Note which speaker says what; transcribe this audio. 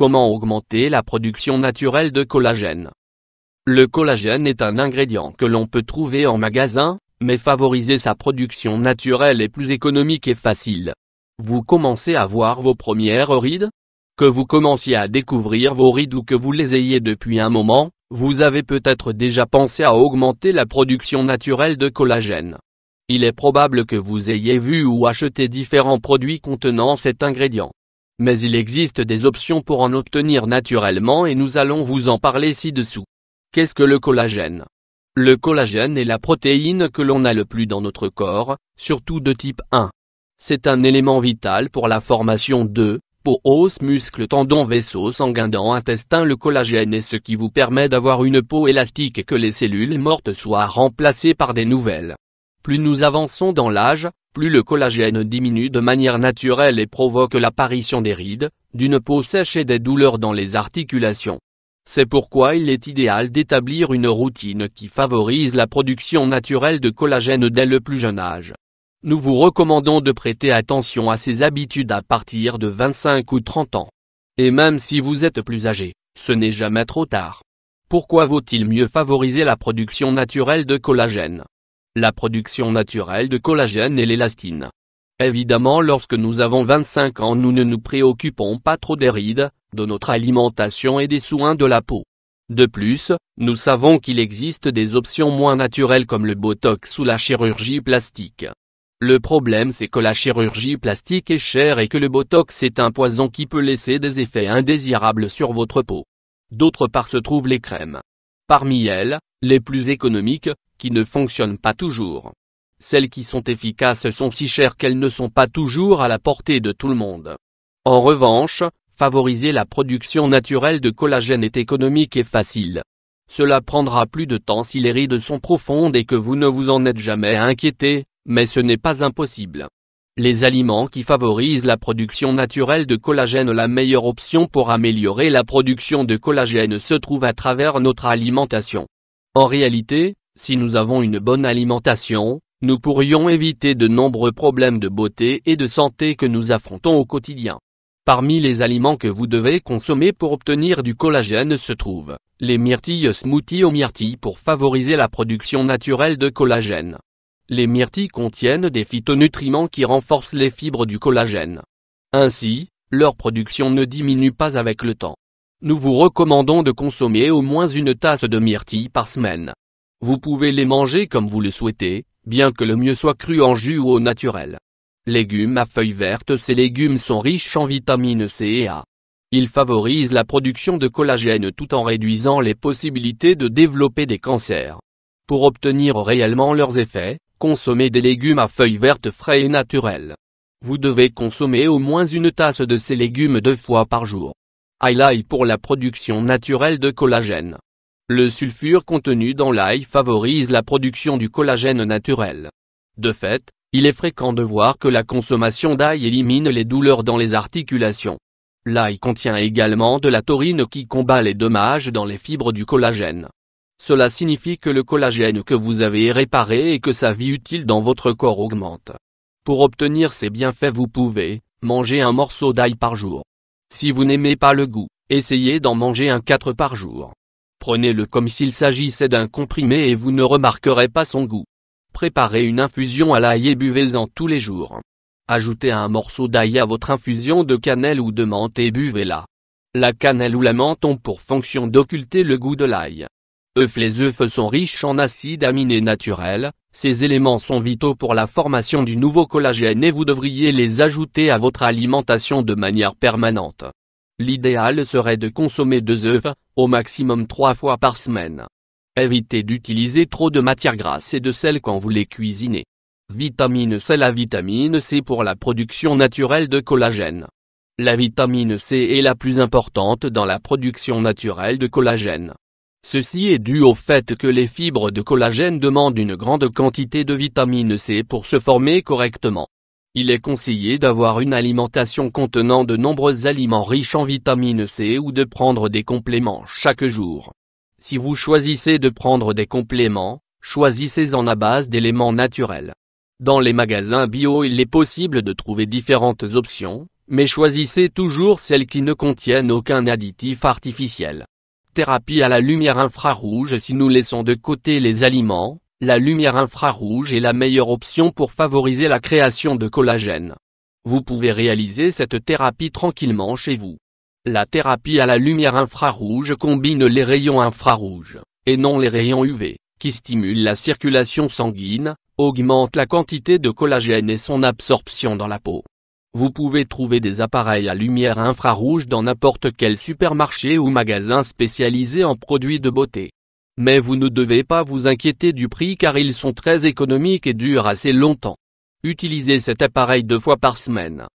Speaker 1: Comment augmenter la production naturelle de collagène Le collagène est un ingrédient que l'on peut trouver en magasin, mais favoriser sa production naturelle est plus économique et facile. Vous commencez à voir vos premières rides Que vous commenciez à découvrir vos rides ou que vous les ayez depuis un moment, vous avez peut-être déjà pensé à augmenter la production naturelle de collagène. Il est probable que vous ayez vu ou acheté différents produits contenant cet ingrédient mais il existe des options pour en obtenir naturellement et nous allons vous en parler ci-dessous. Qu'est-ce que le collagène Le collagène est la protéine que l'on a le plus dans notre corps, surtout de type 1. C'est un élément vital pour la formation de peau, os, muscles, tendons, vaisseaux sanguins, dans intestin. Le collagène est ce qui vous permet d'avoir une peau élastique et que les cellules mortes soient remplacées par des nouvelles. Plus nous avançons dans l'âge, plus le collagène diminue de manière naturelle et provoque l'apparition des rides, d'une peau sèche et des douleurs dans les articulations. C'est pourquoi il est idéal d'établir une routine qui favorise la production naturelle de collagène dès le plus jeune âge. Nous vous recommandons de prêter attention à ces habitudes à partir de 25 ou 30 ans. Et même si vous êtes plus âgé, ce n'est jamais trop tard. Pourquoi vaut-il mieux favoriser la production naturelle de collagène la production naturelle de collagène et l'élastine. Évidemment lorsque nous avons 25 ans nous ne nous préoccupons pas trop des rides, de notre alimentation et des soins de la peau. De plus, nous savons qu'il existe des options moins naturelles comme le Botox ou la chirurgie plastique. Le problème c'est que la chirurgie plastique est chère et que le Botox est un poison qui peut laisser des effets indésirables sur votre peau. D'autre part se trouvent les crèmes. Parmi elles, les plus économiques, qui ne fonctionnent pas toujours. Celles qui sont efficaces sont si chères qu'elles ne sont pas toujours à la portée de tout le monde. En revanche, favoriser la production naturelle de collagène est économique et facile. Cela prendra plus de temps si les rides sont profondes et que vous ne vous en êtes jamais inquiété, mais ce n'est pas impossible. Les aliments qui favorisent la production naturelle de collagène La meilleure option pour améliorer la production de collagène se trouve à travers notre alimentation. En réalité, si nous avons une bonne alimentation, nous pourrions éviter de nombreux problèmes de beauté et de santé que nous affrontons au quotidien. Parmi les aliments que vous devez consommer pour obtenir du collagène se trouvent les myrtilles smoothie aux myrtilles pour favoriser la production naturelle de collagène. Les myrtilles contiennent des phytonutriments qui renforcent les fibres du collagène. Ainsi, leur production ne diminue pas avec le temps. Nous vous recommandons de consommer au moins une tasse de myrtilles par semaine. Vous pouvez les manger comme vous le souhaitez, bien que le mieux soit cru en jus ou au naturel. Légumes à feuilles vertes Ces légumes sont riches en vitamines C et A. Ils favorisent la production de collagène tout en réduisant les possibilités de développer des cancers. Pour obtenir réellement leurs effets, consommez des légumes à feuilles vertes frais et naturels. Vous devez consommer au moins une tasse de ces légumes deux fois par jour. Highlight pour la production naturelle de collagène. Le sulfure contenu dans l'ail favorise la production du collagène naturel. De fait, il est fréquent de voir que la consommation d'ail élimine les douleurs dans les articulations. L'ail contient également de la taurine qui combat les dommages dans les fibres du collagène. Cela signifie que le collagène que vous avez réparé et que sa vie utile dans votre corps augmente. Pour obtenir ces bienfaits vous pouvez, manger un morceau d'ail par jour. Si vous n'aimez pas le goût, essayez d'en manger un 4 par jour. Prenez-le comme s'il s'agissait d'un comprimé et vous ne remarquerez pas son goût. Préparez une infusion à l'ail et buvez-en tous les jours. Ajoutez un morceau d'ail à votre infusion de cannelle ou de menthe et buvez-la. La cannelle ou la menthe ont pour fonction d'occulter le goût de l'ail. Œufs Les œufs sont riches en acides aminés naturels, ces éléments sont vitaux pour la formation du nouveau collagène et vous devriez les ajouter à votre alimentation de manière permanente. L'idéal serait de consommer deux œufs, au maximum trois fois par semaine. Évitez d'utiliser trop de matières grasses et de sel quand vous les cuisinez. Vitamine C La vitamine C pour la production naturelle de collagène. La vitamine C est la plus importante dans la production naturelle de collagène. Ceci est dû au fait que les fibres de collagène demandent une grande quantité de vitamine C pour se former correctement. Il est conseillé d'avoir une alimentation contenant de nombreux aliments riches en vitamine C ou de prendre des compléments chaque jour. Si vous choisissez de prendre des compléments, choisissez-en à base d'éléments naturels. Dans les magasins bio il est possible de trouver différentes options, mais choisissez toujours celles qui ne contiennent aucun additif artificiel. Thérapie à la lumière infrarouge Si nous laissons de côté les aliments, la lumière infrarouge est la meilleure option pour favoriser la création de collagène. Vous pouvez réaliser cette thérapie tranquillement chez vous. La thérapie à la lumière infrarouge combine les rayons infrarouges, et non les rayons UV, qui stimulent la circulation sanguine, augmentent la quantité de collagène et son absorption dans la peau. Vous pouvez trouver des appareils à lumière infrarouge dans n'importe quel supermarché ou magasin spécialisé en produits de beauté. Mais vous ne devez pas vous inquiéter du prix car ils sont très économiques et durent assez longtemps. Utilisez cet appareil deux fois par semaine.